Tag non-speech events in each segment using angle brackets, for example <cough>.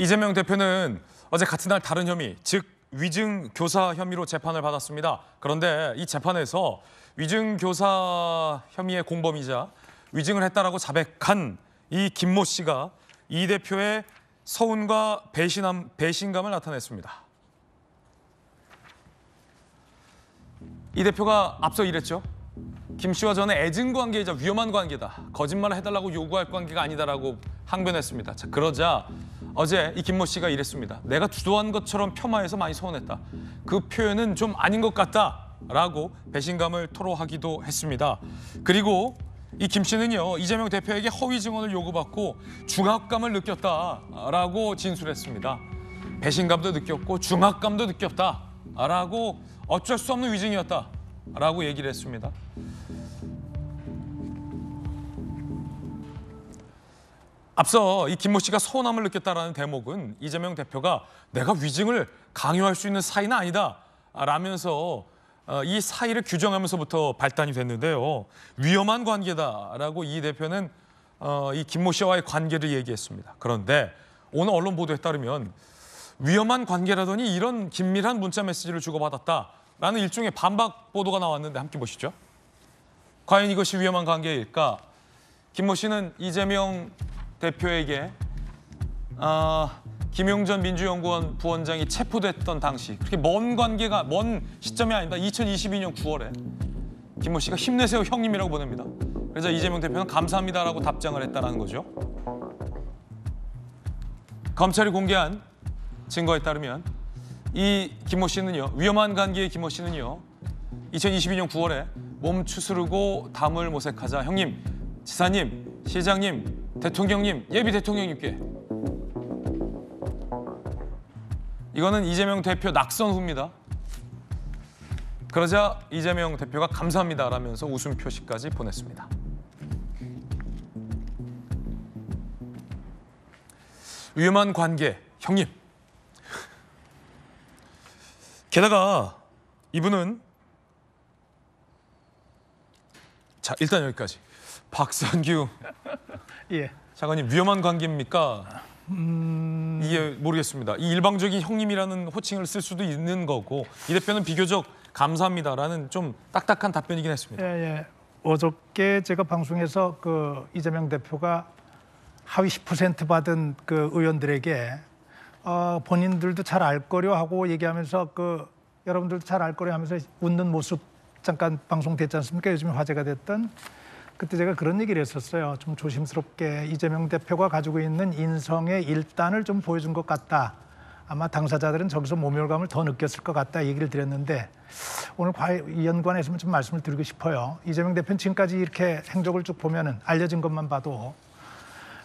이재명 대표는 어제 같은 날 다른 혐의, 즉 위증 교사 혐의로 재판을 받았습니다. 그런데 이 재판에서 위증 교사 혐의의 공범이자 위증을 했다라고 자백한 이 김모 씨가 이 대표의 서운과 배신함, 배신감을 나타냈습니다. 이 대표가 앞서 이랬죠. 김 씨와 저는 애증 관계이자 위험한 관계다. 거짓말을 해달라고 요구할 관계가 아니다라고 항변했습니다. 자, 그러자 어제 이 김모 씨가 이랬습니다. 내가 주도한 것처럼 폄하해서 많이 서운했다. 그 표현은 좀 아닌 것 같다. 라고 배신감을 토로하기도 했습니다. 그리고 이 김 씨는요, 이재명 대표에게 허위 증언을 요구받고 중압감을 느꼈다라고 진술했습니다. 배신감도 느꼈고 중압감도 느꼈다라고 어쩔 수 없는 위증이었다라고 얘기를 했습니다. 앞서 이 김모 씨가 서운함을 느꼈다라는 대목은 이재명 대표가 내가 위증을 강요할 수 있는 사이는 아니다 라면서 어, 이 사이를 규정하면서부터 발단이 됐는데요. 위험한 관계다라고 이 대표는 어, 이 김모 씨와의 관계를 얘기했습니다. 그런데 오늘 언론 보도에 따르면 위험한 관계라더니 이런 긴밀한 문자 메시지를 주고받았다라는 일종의 반박 보도가 나왔는데 함께 보시죠. 과연 이것이 위험한 관계일까? 김모 씨는 이재명 대표에게 어, 김용전 민주연구원 부원장이 체포됐던 당시 그렇게 먼 관계가 먼 시점이 아니다 2022년 9월에 김 모 씨가 힘내세요 형님이라고 보냅니다. 그래서 이재명 대표는 감사합니다라고 답장을 했다는 거죠. 검찰이 공개한 증거에 따르면 이 김 모 씨는요 위험한 관계의 김 모 씨는요 2022년 9월에 몸 추스르고 담을 모색하자 형님 지사님 시장님, 대통령님, 예비 대통령님께 이거는 이재명 대표 낙선 후입니다. 그러자 이재명 대표가 감사합니다라면서 웃음 표시까지 보냈습니다. 위험한 관계, 형님. 게다가 이분은 자, 일단 여기까지. 박선규. <laughs> 예. 장관님 위험한 관계입니까? 음... 이게 모르겠습니다. 이 일방적인 형님이라는 호칭을 쓸 수도 있는 거고 이 대표는 비교적 감사합니다라는 좀 딱딱한 답변이긴 했습니다. 예, 예. 어저께 제가 방송에서 그 이재명 대표가 하위 10% 받은 그 의원들에게 어, 본인들도 잘 알 거려 하고 얘기하면서 그 여러분들도 잘 알 거려 하면서 웃는 모습 잠깐 방송됐지 않습니까? 요즘에 화제가 됐던 그때 제가 그런 얘기를 했었어요. 좀 조심스럽게 이재명 대표가 가지고 있는 인성의 일단을 좀 보여준 것 같다. 아마 당사자들은 저기서 모멸감을 더 느꼈을 것 같다 얘기를 드렸는데 오늘 이 연관에서는 좀 말씀을 드리고 싶어요. 이재명 대표는 지금까지 이렇게 행적을 쭉 보면은 알려진 것만 봐도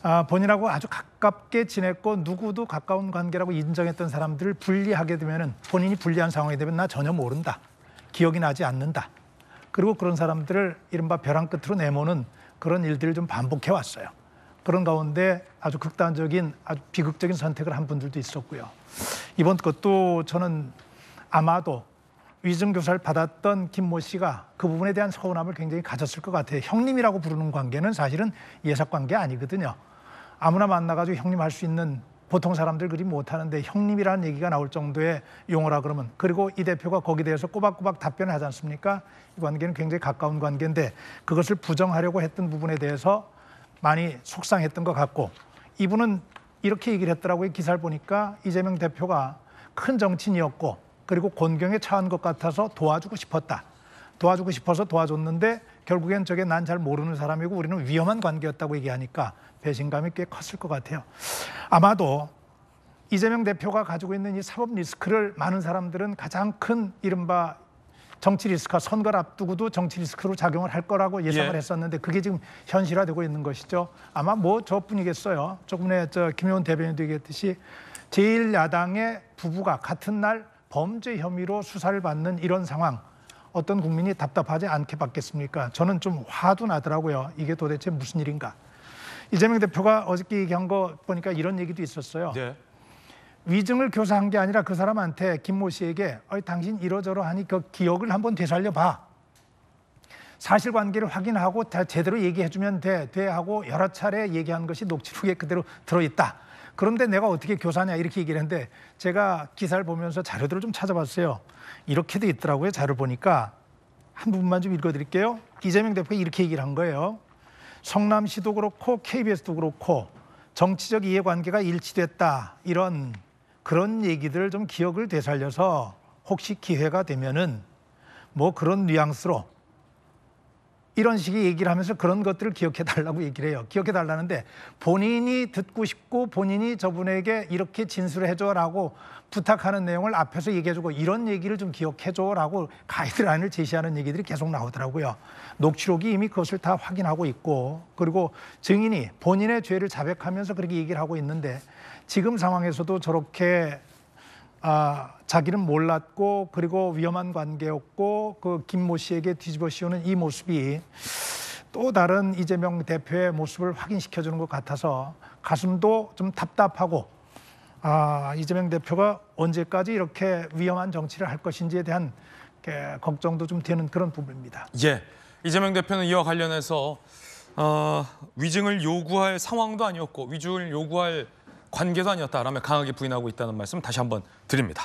아, 본인하고 아주 가깝게 지냈고 누구도 가까운 관계라고 인정했던 사람들을 분리하게 되면은 본인이 분리한 상황이 되면 나 전혀 모른다. 기억이 나지 않는다. 그리고 그런 사람들을 이른바 벼랑 끝으로 내모는 그런 일들을 좀 반복해 왔어요. 그런 가운데 아주 극단적인 아주 비극적인 선택을 한 분들도 있었고요. 이번 것도 저는 아마도 위증 교사를 받았던 김 모 씨가 그 부분에 대한 서운함을 굉장히 가졌을 것 같아요. 형님이라고 부르는 관계는 사실은 예사 관계 아니거든요. 아무나 만나가지고 형님 할 수 있는 보통 사람들 그리 못하는데 형님이라는 얘기가 나올 정도의 용어라 그러면 그리고 이 대표가 거기에 대해서 꼬박꼬박 답변을 하지 않습니까? 이 관계는 굉장히 가까운 관계인데 그것을 부정하려고 했던 부분에 대해서 많이 속상했던 것 같고 이분은 이렇게 얘기를 했더라고요. 기사를 보니까 이재명 대표가 큰 정치인이었고 그리고 곤경에 처한 것 같아서 도와주고 싶었다. 도와주고 싶어서 도와줬는데 결국엔 저게 난 잘 모르는 사람이고 우리는 위험한 관계였다고 얘기하니까 배신감이 꽤 컸을 것 같아요. 아마도 이재명 대표가 가지고 있는 이 사법 리스크를 많은 사람들은 가장 큰 이른바 정치 리스크가 선거를 앞두고도 정치 리스크로 작용을 할 거라고 예상을 예. 했었는데 그게 지금 현실화되고 있는 것이죠. 아마 뭐 저뿐이겠어요. 조금 전에 저 김용훈 대변인도 얘기했듯이 제일야당의 부부가 같은 날 범죄 혐의로 수사를 받는 이런 상황 어떤 국민이 답답하지 않게 받겠습니까? 저는 좀 화도 나더라고요. 이게 도대체 무슨 일인가? 이재명 대표가 어저께 얘기한 거 보니까 이런 얘기도 있었어요. 네. 위증을 교사한 게 아니라 그 사람한테 김 모 씨에게 어이 당신 이러저러하니 그 기억을 한번 되살려 봐. 사실관계를 확인하고 제대로 얘기해주면 돼, 돼 하고 여러 차례 얘기한 것이 녹취록에 그대로 들어있다. 그런데 내가 어떻게 교사냐 이렇게 얘기를 했는데 제가 기사를 보면서 자료들을 좀 찾아봤어요. 이렇게 돼 있더라고요. 자료 보니까 한 부분만 좀 읽어드릴게요. 이재명 대표가 이렇게 얘기를 한 거예요. 성남시도 그렇고 KBS도 그렇고 정치적 이해관계가 일치됐다 이런 그런 얘기들을 좀 기억을 되살려서 혹시 기회가 되면은 뭐 그런 뉘앙스로 이런 식의 얘기를 하면서 그런 것들을 기억해 달라고 얘기를 해요. 기억해 달라는데 본인이 듣고 싶고 본인이 저분에게 이렇게 진술을 해줘라고 부탁하는 내용을 앞에서 얘기해주고 이런 얘기를 좀 기억해줘라고 가이드라인을 제시하는 얘기들이 계속 나오더라고요. 녹취록이 이미 그것을 다 확인하고 있고 그리고 증인이 본인의 죄를 자백하면서 그렇게 얘기를 하고 있는데 지금 상황에서도 저렇게 아, 자기는 몰랐고 그리고 위험한 관계였고 그 김 모 씨에게 뒤집어 씌우는 이 모습이 또 다른 이재명 대표의 모습을 확인시켜 주는 것 같아서 가슴도 좀 답답하고 아, 이재명 대표가 언제까지 이렇게 위험한 정치를 할 것인지에 대한 걱정도 좀 되는 그런 부분입니다. 예. 이재명 대표는 이와 관련해서 어, 위증을 요구할 상황도 아니었고 위증을 요구할 관계도 아니었다라며 강하게 부인하고 있다는 말씀 다시 한번 드립니다.